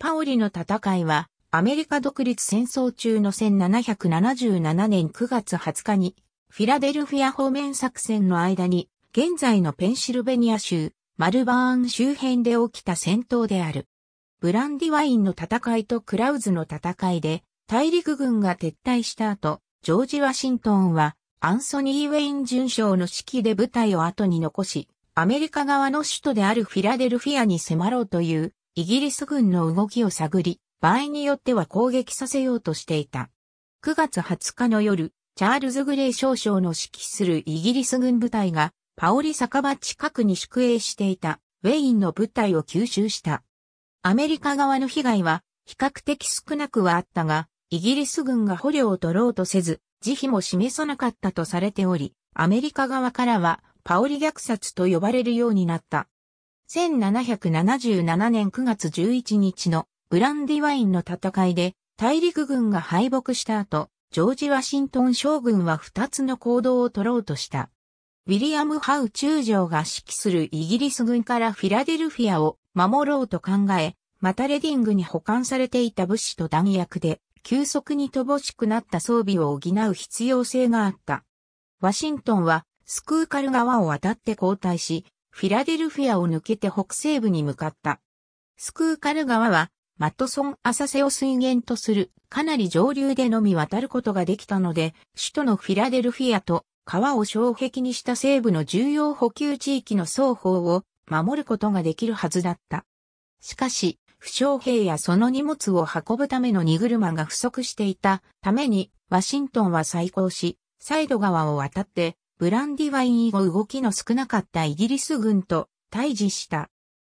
パオリの戦いは、アメリカ独立戦争中の1777年9月20日に、フィラデルフィア方面作戦の間に、現在のペンシルベニア州、マルバーン周辺で起きた戦闘である。ブランディワインの戦いとクラウズの戦いで、大陸軍が撤退した後、ジョージ・ワシントンは、アンソニー・ウェイン巡将の指揮で部隊を後に残し、アメリカ側の首都であるフィラデルフィアに迫ろうというイギリス軍の動きを探り、場合によっては攻撃させようとしていた。9月20日の夜、チャールズ・グレイ少将の指揮するイギリス軍部隊が、パオリ酒場近くに宿営していた、ウェインの部隊を吸収した。アメリカ側の被害は、比較的少なくはあったが、イギリス軍が捕虜を取ろうとせず、慈悲も示さなかったとされており、アメリカ側からは、パオリ虐殺と呼ばれるようになった。1777年9月11日のブランディワインの戦いで大陸軍が敗北した後、ジョージ・ワシントン将軍は2つの行動を取ろうとした。ウィリアム・ハウ中将が指揮するイギリス軍からフィラデルフィアを守ろうと考え、またレディングに保管されていた物資と弾薬で、急速に乏しくなった装備を補う必要性があった。ワシントンは、スクーカル川を渡って交代し、フィラデルフィアを抜けて北西部に向かった。スクーカル川は、マットソン・アサセを水源とする、かなり上流でのみ渡ることができたので、首都のフィラデルフィアと川を障壁にした西部の重要補給地域の双方を守ることができるはずだった。しかし、負傷兵やその荷物を運ぶための荷車が不足していたために、ワシントンは再興し、サイド川を渡ってブランディワイン以後動きの少なかったイギリス軍と対峙した。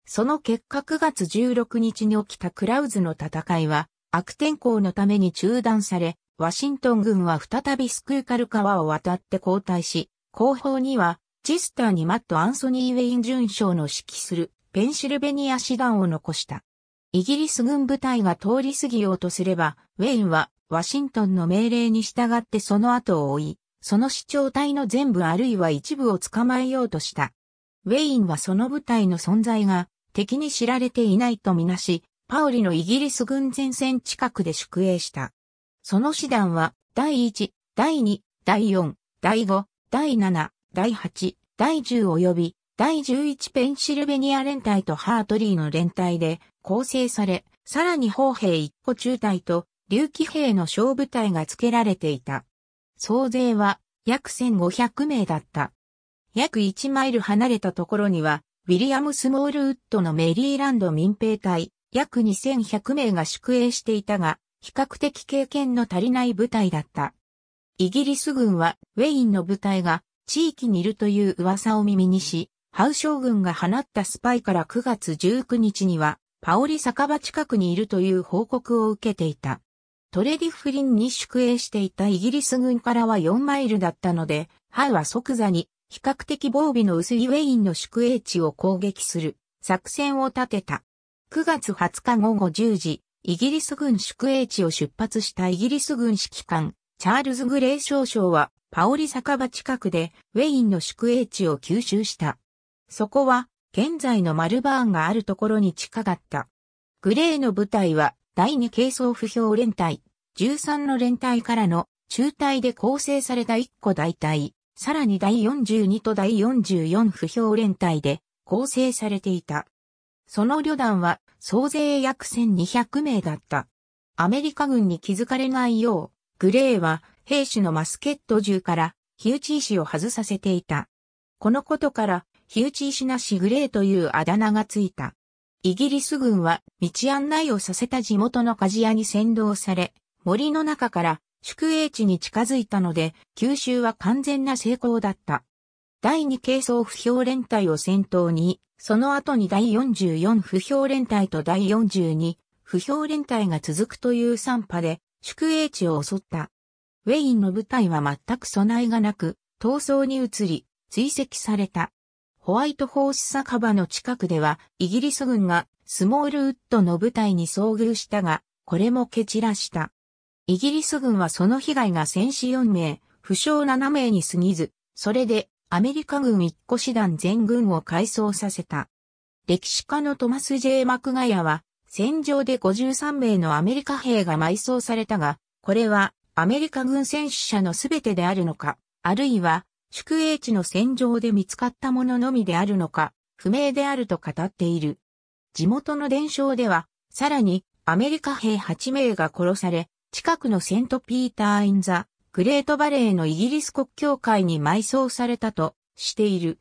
その結果9月16日に起きたクラウズの戦いは悪天候のために中断され、ワシントン軍は再びスクーカル川を渡って交代し、後方にはチェスターにマット・アンソニー・ウェイン巡将の指揮するペンシルベニア師団を残した。イギリス軍部隊が通り過ぎようとすれば、ウェインはワシントンの命令に従ってその後を追い、その視聴体の全部あるいは一部を捕まえようとした。ウェインはその部隊の存在が敵に知られていないとみなし、パオリのイギリス軍前線近くで宿営した。その師団は、第1、第2、第4、第5、第7、第8、第10及び、第11ペンシルベニア連隊とハートリーの連隊で構成され、さらに砲兵1個中隊と、竜騎兵の小部隊が付けられていた。総勢は約1500名だった。約1マイル離れたところには、ウィリアム・スモールウッドのメリーランド民兵隊、約2100名が宿営していたが、比較的経験の足りない部隊だった。イギリス軍は、ウェインの部隊が地域にいるという噂を耳にし、ハウ将軍が放ったスパイから9月19日には、パオリ酒場近くにいるという報告を受けていた。トレディフリンに宿営していたイギリス軍からは4マイルだったので、ハイは即座に比較的防備の薄いウェインの宿営地を攻撃する作戦を立てた。9月20日午後10時、イギリス軍宿営地を出発したイギリス軍指揮官、チャールズ・グレー少将は、パオリ酒場近くでウェインの宿営地を吸収した。そこは、現在のマルバーンがあるところに近かった。グレーの部隊は第二軽装不評連隊、13の連隊からの中隊で構成された1個大隊、さらに第42と第44不評連隊で構成されていた。その旅団は総勢約1200名だった。アメリカ軍に気づかれないよう、グレーは兵士のマスケット銃から火打ち石を外させていた。このことから、火打ち石なしグレーというあだ名がついた。イギリス軍は道案内をさせた地元の鍛冶屋に先導され、森の中から宿営地に近づいたので、九州は完全な成功だった。第2軽装不評連隊を先頭に、その後に第44不評連隊と第42不評連隊が続くという散波で宿営地を襲った。ウェインの部隊は全く備えがなく、逃走に移り、追跡された。ホワイトホース酒場の近くでは、イギリス軍がスモールウッドの部隊に遭遇したが、これも蹴散らした。イギリス軍はその被害が戦死4名、負傷7名に過ぎず、それでアメリカ軍一個師団全軍を改装させた。歴史家のトマス・ジェ J・ マクガヤは、戦場で53名のアメリカ兵が埋葬されたが、これはアメリカ軍戦死者の全てであるのか、あるいは宿営地の戦場で見つかったもののみであるのか、不明であると語っている。地元の伝承では、さらにアメリカ兵8名が殺され、近くのセントピーター・イン・ザ・グレート・バレーのイギリス国教会に埋葬されたとしている。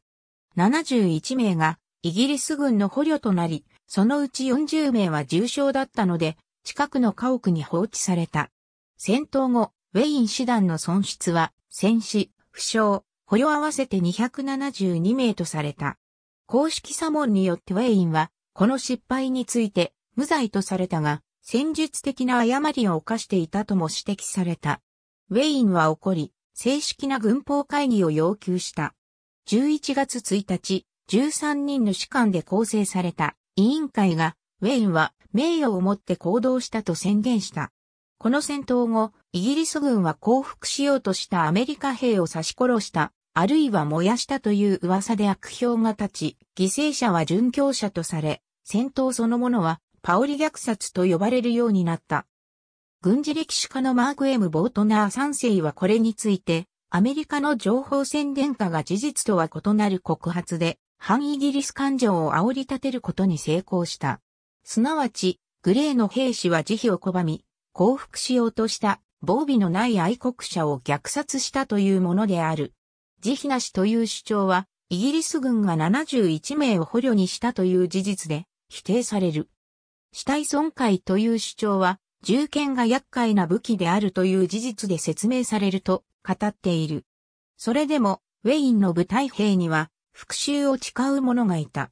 71名がイギリス軍の捕虜となり、そのうち40名は重傷だったので、近くの家屋に放置された。戦闘後、ウェイン師団の損失は、戦死、負傷、捕虜合わせて272名とされた。公式査問によってウェインは、この失敗について無罪とされたが、戦術的な誤りを犯していたとも指摘された。ウェインは怒り、正式な軍法会議を要求した。11月1日、13人の士官で構成された委員会が、ウェインは名誉をもって行動したと宣言した。この戦闘後、イギリス軍は降伏しようとしたアメリカ兵を刺し殺したあるいは燃やしたという噂で悪評が立ち、犠牲者は殉教者とされ、戦闘そのものはパオリ虐殺と呼ばれるようになった。軍事歴史家のマーク・エム・ボートナー3世はこれについて、アメリカの情報宣伝下が事実とは異なる告発で、反イギリス感情を煽り立てることに成功した。すなわち、グレーの兵士は慈悲を拒み、降伏しようとした、防備のない愛国者を虐殺したというものである。慈悲なしという主張は、イギリス軍が71名を捕虜にしたという事実で否定される。死体損壊という主張は、銃剣が厄介な武器であるという事実で説明されると語っている。それでも、ウェインの部隊兵には復讐を誓う者がいた。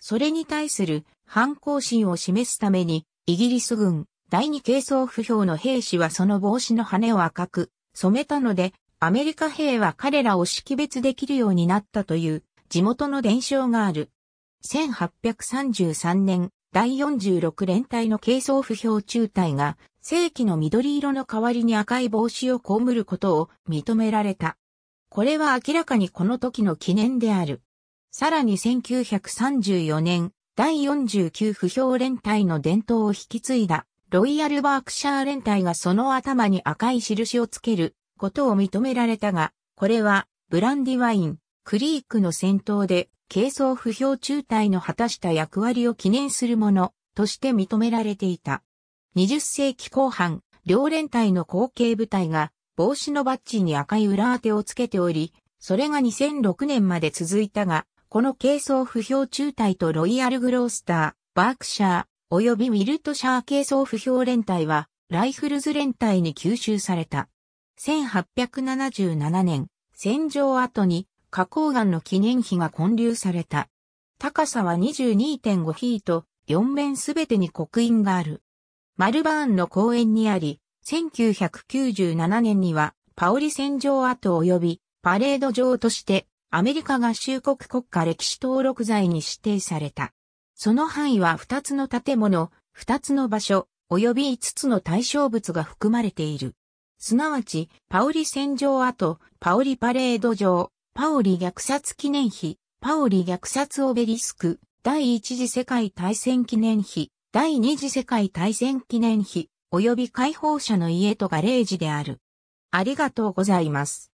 それに対する反抗心を示すために、イギリス軍第二軽装不評の兵士はその帽子の羽を赤く染めたので、アメリカ兵は彼らを識別できるようになったという地元の伝承がある。1833年、第46連隊の軽装不評中隊が、正規の緑色の代わりに赤い帽子を被ることを認められた。これは明らかにこの時の記念である。さらに1934年、第49不評連隊の伝統を引き継いだ、ロイヤルバークシャー連隊がその頭に赤い印をつけることを認められたが、これは、ブランディワイン、クリークの戦闘で、軽装不評中隊の果たした役割を記念するもの、として認められていた。20世紀後半、両連隊の後継部隊が、帽子のバッジに赤い裏当てをつけており、それが2006年まで続いたが、この軽装不評中隊とロイヤルグロースター、バークシャー、及びウィルトシャー軽装不評連隊は、ライフルズ連隊に吸収された。1877年、戦場跡に花崗岩の記念碑が建立された。高さは22.5フィート、4面すべてに刻印がある。マルバーンの公園にあり、1997年にはパオリ戦場跡及びパレード場としてアメリカ合衆国国家歴史登録財に指定された。その範囲は2つの建物、2つの場所、及び5つの対象物が含まれている。すなわち、パオリ戦場跡、パオリパレード場、パオリ虐殺記念碑、パオリ虐殺オベリスク、第一次世界大戦記念碑、第二次世界大戦記念碑、及び解放者の家とガレージである。ありがとうございます。